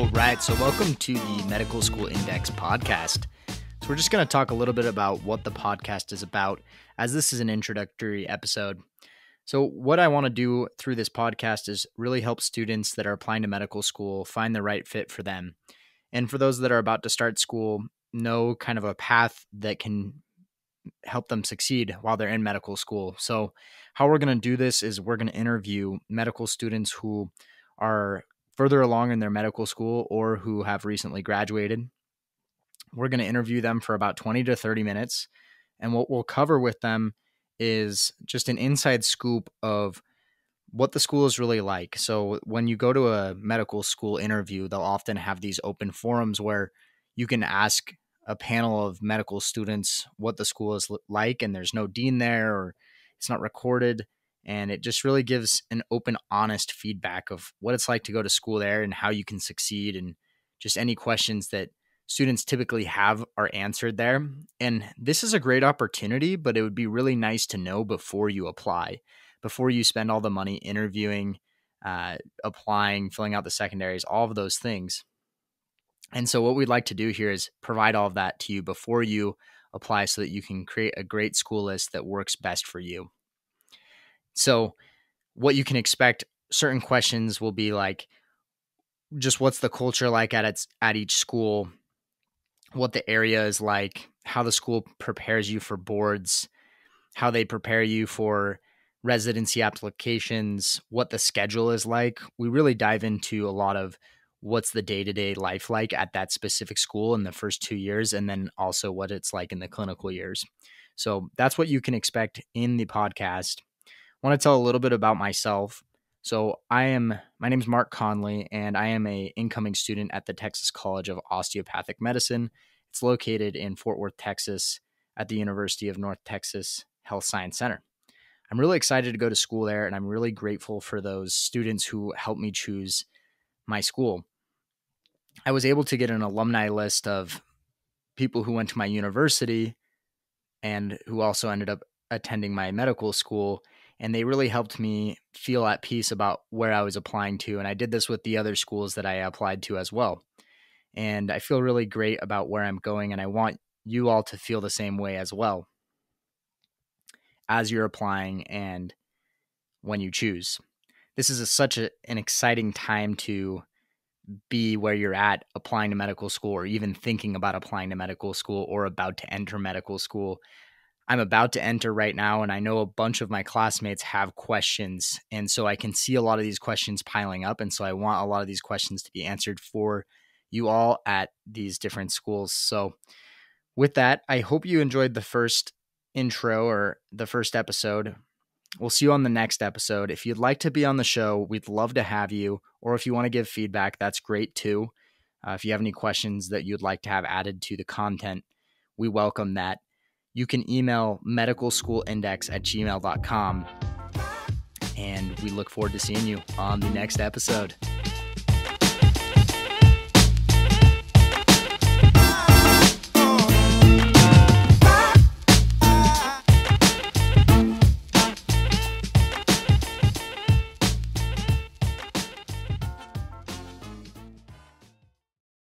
All right, so welcome to the Medical School Index podcast. So, we're just going to talk a little bit about what the podcast is about, as this is an introductory episode. So, what I want to do through this podcast is really help students that are applying to medical school find the right fit for them. And for those that are about to start school, know kind of a path that can help them succeed while they're in medical school. So, how we're going to do this is we're going to interview medical students who are further along in their medical school or who have recently graduated. We're going to interview them for about 20 to 30 minutes. And what we'll cover with them is just an inside scoop of what the school is really like. So when you go to a medical school interview, they'll often have these open forums where you can ask a panel of medical students what the school is like and there's no dean there or it's not recorded and it just really gives an open, honest feedback of what it's like to go to school there and how you can succeed and just any questions that students typically have are answered there. And this is a great opportunity, but it would be really nice to know before you apply, before you spend all the money interviewing, uh, applying, filling out the secondaries, all of those things. And so, what we'd like to do here is provide all of that to you before you apply so that you can create a great school list that works best for you. So, what you can expect certain questions will be like just what's the culture like at its at each school, what the area is like, how the school prepares you for boards, how they prepare you for residency applications, what the schedule is like. We really dive into a lot of what's the day-to-day life like at that specific school in the first 2 years and then also what it's like in the clinical years. So that's what you can expect in the podcast want to tell a little bit about myself. So I am my name is Mark Conley and I am a incoming student at the Texas College of Osteopathic Medicine. It's located in Fort Worth, Texas at the University of North Texas Health Science Center. I'm really excited to go to school there and I'm really grateful for those students who helped me choose my school. I was able to get an alumni list of people who went to my university and who also ended up attending my medical school and they really helped me feel at peace about where I was applying to. And I did this with the other schools that I applied to as well. And I feel really great about where I'm going, and I want you all to feel the same way as well as you're applying and when you choose. This is a, such a, an exciting time to be where you're at applying to medical school or even thinking about applying to medical school or about to enter medical school. I'm about to enter right now, and I know a bunch of my classmates have questions. And so I can see a lot of these questions piling up. And so I want a lot of these questions to be answered for you all at these different schools. So, with that, I hope you enjoyed the first intro or the first episode. We'll see you on the next episode. If you'd like to be on the show, we'd love to have you. Or if you want to give feedback, that's great too. Uh, if you have any questions that you'd like to have added to the content, we welcome that you can email medicalschoolindex at gmail.com. And we look forward to seeing you on the next episode.